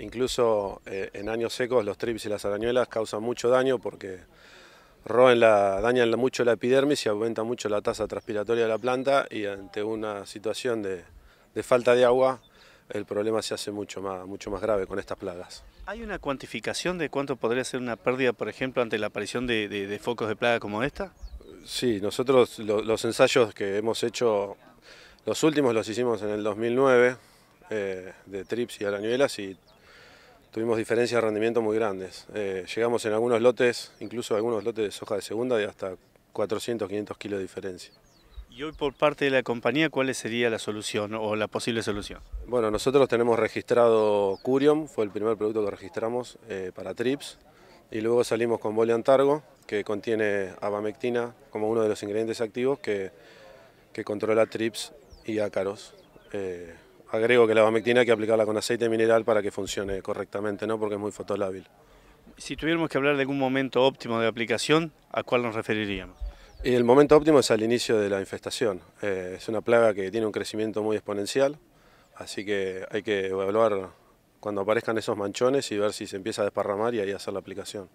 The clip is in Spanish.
Incluso eh, en años secos los trips y las arañuelas causan mucho daño porque roen la, dañan mucho la epidermis y aumenta mucho la tasa transpiratoria de la planta y ante una situación de, falta de agua el problema se hace mucho más, mucho más grave con estas plagas. ¿Hay una cuantificación de cuánto podría ser una pérdida, por ejemplo, ante la aparición de, focos de plaga como esta? Sí, nosotros los ensayos que hemos hecho, los últimos los hicimos en el 2009, eh, de trips y arañuelas, y tuvimos diferencias de rendimiento muy grandes. Eh, llegamos en algunos lotes, incluso algunos lotes de soja de segunda, de hasta 400, 500 kilos de diferencia. ¿Y hoy por parte de la compañía cuál sería la solución o la posible solución? Bueno, nosotros tenemos registrado Curium, fue el primer producto que registramos eh, para TRIPS, y luego salimos con Boliantargo, que contiene abamectina como uno de los ingredientes activos que, que controla TRIPS y ácaros. Eh, agrego que la vamectina hay que aplicarla con aceite mineral para que funcione correctamente, ¿no? porque es muy fotolábil. Si tuviéramos que hablar de algún momento óptimo de aplicación, ¿a cuál nos referiríamos? Y el momento óptimo es al inicio de la infestación. Eh, es una plaga que tiene un crecimiento muy exponencial, así que hay que evaluar cuando aparezcan esos manchones y ver si se empieza a desparramar y ahí hacer la aplicación.